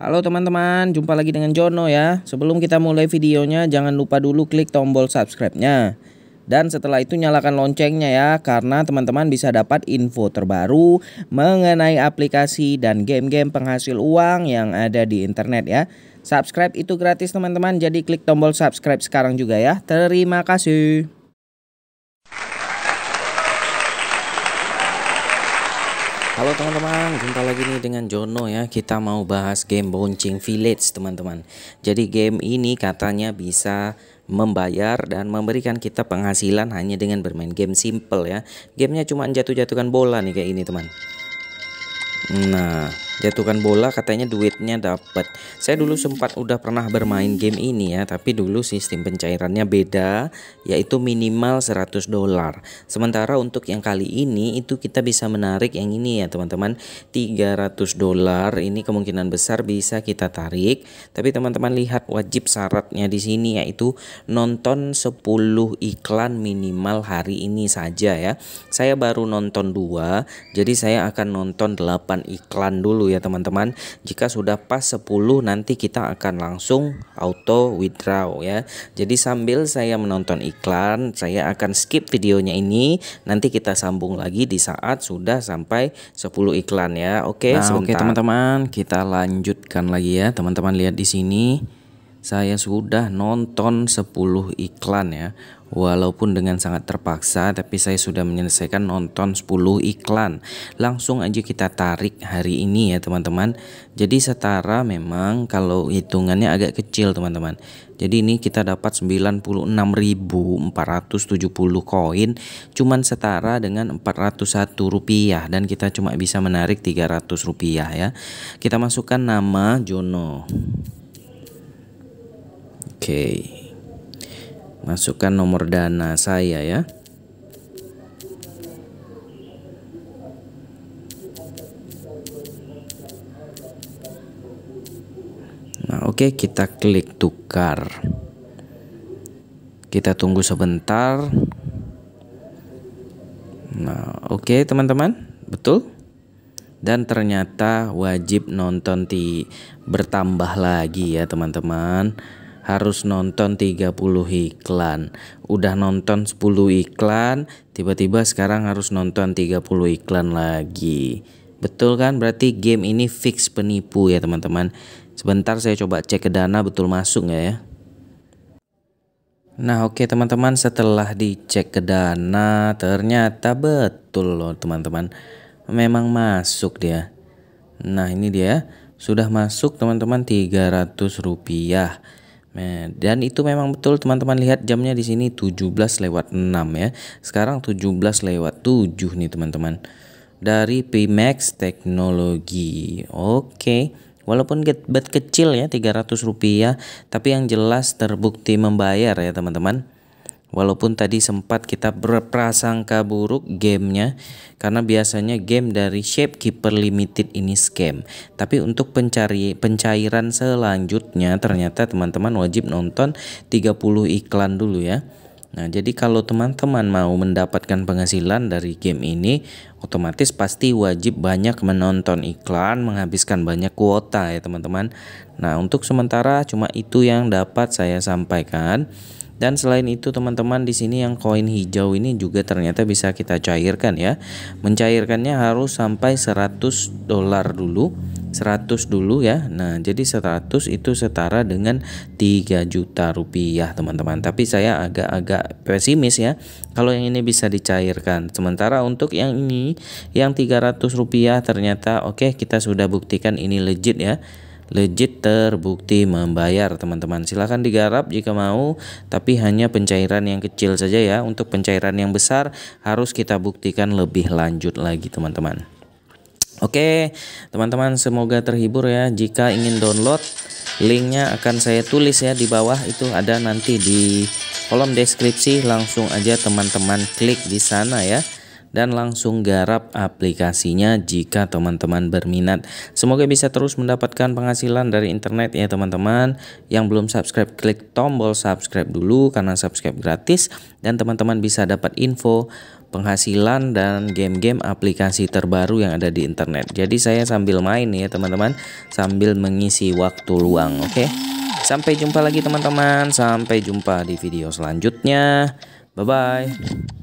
Halo teman-teman, jumpa lagi dengan Jono ya. Sebelum kita mulai videonya, jangan lupa dulu klik tombol subscribe-nya. Dan setelah itu nyalakan loncengnya ya, karena teman-teman bisa dapat info terbaru mengenai aplikasi dan game-game penghasil uang yang ada di internet ya. Subscribe itu gratis teman-teman, jadi klik tombol subscribe sekarang juga ya. Terima kasih. Halo teman-teman, jumpa lagi nih dengan Jono ya. Kita mau bahas game bouncing Village, teman-teman. Jadi game ini katanya bisa membayar dan memberikan kita penghasilan hanya dengan bermain game simple ya. Gamenya cuma jatuh-jatuhkan bola nih kayak ini, teman. Nah, jatuhkan bola katanya duitnya dapat saya dulu sempat udah pernah bermain game ini ya tapi dulu sistem pencairannya beda yaitu minimal 100 dolar sementara untuk yang kali ini itu kita bisa menarik yang ini ya teman-teman 300 dolar ini kemungkinan besar bisa kita tarik tapi teman-teman lihat wajib syaratnya di sini yaitu nonton 10 iklan minimal hari ini saja ya saya baru nonton dua jadi saya akan nonton 8 iklan dulu ya teman-teman jika sudah pas 10 nanti kita akan langsung auto withdraw ya jadi sambil saya menonton iklan saya akan skip videonya ini nanti kita sambung lagi di saat sudah sampai 10 iklan ya oke nah, oke teman-teman kita lanjutkan lagi ya teman-teman lihat di sini saya sudah nonton 10 iklan ya Walaupun dengan sangat terpaksa, tapi saya sudah menyelesaikan nonton 10 iklan. Langsung aja kita tarik hari ini ya teman-teman. Jadi setara memang kalau hitungannya agak kecil teman-teman. Jadi ini kita dapat 96.470 koin cuman setara dengan 401 rupiah dan kita cuma bisa menarik 300 rupiah ya. Kita masukkan nama Jono. Oke. Okay masukkan nomor dana saya ya nah oke okay, kita klik tukar kita tunggu sebentar nah oke okay, teman-teman betul dan ternyata wajib nonton di bertambah lagi ya teman-teman harus nonton 30 iklan. Udah nonton 10 iklan, tiba-tiba sekarang harus nonton 30 iklan lagi. Betul kan? Berarti game ini fix penipu ya teman-teman. Sebentar saya coba cek ke dana betul masuk nggak ya. Nah oke okay, teman-teman setelah dicek ke dana ternyata betul loh teman-teman. Memang masuk dia. Nah ini dia sudah masuk teman-teman 300 rupiah. Dan itu memang betul teman-teman lihat jamnya di sini 17 lewat 6 ya. Sekarang 17 lewat 7 nih teman-teman. Dari Pmax Teknologi. Oke. Okay. Walaupun bet kecil ya 300 rupiah tapi yang jelas terbukti membayar ya teman-teman. Walaupun tadi sempat kita berprasangka buruk gamenya karena biasanya game dari Shapekeeper Limited ini scam. Tapi untuk pencari pencairan selanjutnya ternyata teman-teman wajib nonton 30 iklan dulu ya. Nah, jadi kalau teman-teman mau mendapatkan penghasilan dari game ini, otomatis pasti wajib banyak menonton iklan, menghabiskan banyak kuota ya, teman-teman. Nah, untuk sementara cuma itu yang dapat saya sampaikan. Dan selain itu teman-teman di sini yang koin hijau ini juga ternyata bisa kita cairkan ya. Mencairkannya harus sampai 100 dolar dulu. 100 dulu ya. Nah, jadi 100 itu setara dengan 3 juta rupiah, teman-teman. Tapi saya agak-agak pesimis ya kalau yang ini bisa dicairkan. Sementara untuk yang ini yang 300 rupiah ternyata oke okay, kita sudah buktikan ini legit ya legit terbukti membayar teman-teman silahkan digarap jika mau tapi hanya pencairan yang kecil saja ya untuk pencairan yang besar harus kita buktikan lebih lanjut lagi teman-teman Oke teman-teman semoga terhibur ya jika ingin download linknya akan saya tulis ya di bawah itu ada nanti di kolom deskripsi langsung aja teman-teman klik di sana ya dan langsung garap aplikasinya jika teman-teman berminat. Semoga bisa terus mendapatkan penghasilan dari internet ya teman-teman. Yang belum subscribe klik tombol subscribe dulu karena subscribe gratis dan teman-teman bisa dapat info penghasilan dan game-game aplikasi terbaru yang ada di internet. Jadi saya sambil main ya teman-teman, sambil mengisi waktu luang, oke? Okay? Sampai jumpa lagi teman-teman, sampai jumpa di video selanjutnya. Bye bye.